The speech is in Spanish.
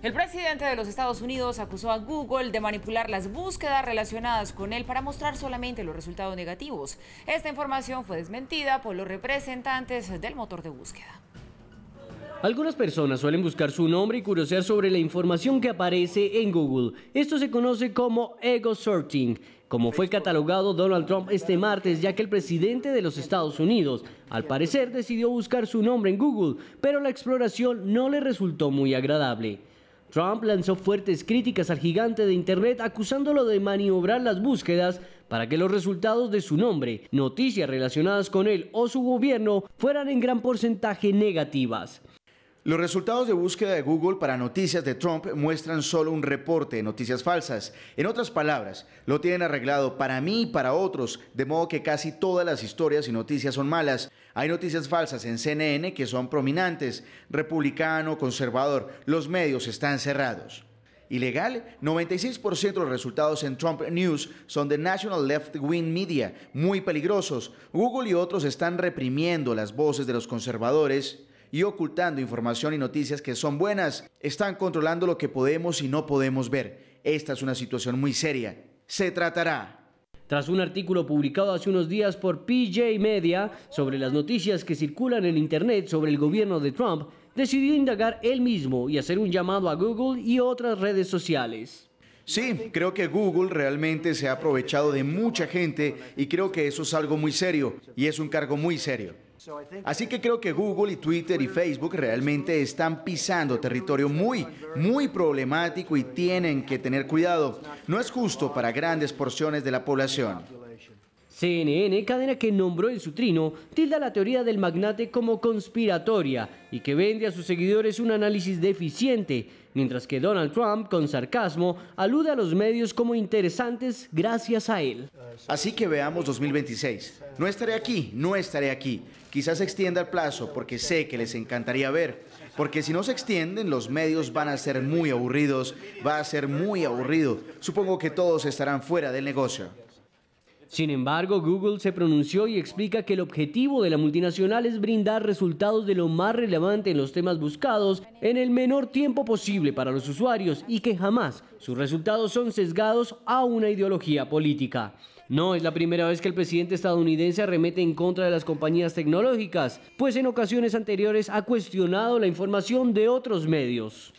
El presidente de los Estados Unidos acusó a Google de manipular las búsquedas relacionadas con él para mostrar solamente los resultados negativos. Esta información fue desmentida por los representantes del motor de búsqueda. Algunas personas suelen buscar su nombre y curiosear sobre la información que aparece en Google. Esto se conoce como ego searching, como fue catalogado Donald Trump este martes, ya que el presidente de los Estados Unidos, al parecer, decidió buscar su nombre en Google, pero la exploración no le resultó muy agradable. Trump lanzó fuertes críticas al gigante de Internet acusándolo de maniobrar las búsquedas para que los resultados de su nombre, noticias relacionadas con él o su gobierno fueran en gran porcentaje negativas. Los resultados de búsqueda de Google para noticias de Trump muestran solo un reporte de noticias falsas. En otras palabras, lo tienen arreglado para mí y para otros, de modo que casi todas las historias y noticias son malas. Hay noticias falsas en CNN que son prominentes, republicano, conservador, los medios están cerrados. Ilegal, 96% de los resultados en Trump News son de National Left Wing Media, muy peligrosos. Google y otros están reprimiendo las voces de los conservadores y ocultando información y noticias que son buenas. Están controlando lo que podemos y no podemos ver. Esta es una situación muy seria. Se tratará tras un artículo publicado hace unos días por PJ Media sobre las noticias que circulan en Internet sobre el gobierno de Trump, decidió indagar él mismo y hacer un llamado a Google y otras redes sociales. Sí, creo que Google realmente se ha aprovechado de mucha gente y creo que eso es algo muy serio y es un cargo muy serio. Así que creo que Google y Twitter y Facebook realmente están pisando territorio muy, muy problemático y tienen que tener cuidado. No es justo para grandes porciones de la población. CNN, cadena que nombró en su trino, tilda la teoría del magnate como conspiratoria y que vende a sus seguidores un análisis deficiente, mientras que Donald Trump, con sarcasmo, alude a los medios como interesantes gracias a él. Así que veamos 2026. No estaré aquí, no estaré aquí. Quizás extienda el plazo porque sé que les encantaría ver. Porque si no se extienden, los medios van a ser muy aburridos, va a ser muy aburrido. Supongo que todos estarán fuera del negocio. Sin embargo, Google se pronunció y explica que el objetivo de la multinacional es brindar resultados de lo más relevante en los temas buscados en el menor tiempo posible para los usuarios y que jamás sus resultados son sesgados a una ideología política. No es la primera vez que el presidente estadounidense arremete en contra de las compañías tecnológicas, pues en ocasiones anteriores ha cuestionado la información de otros medios.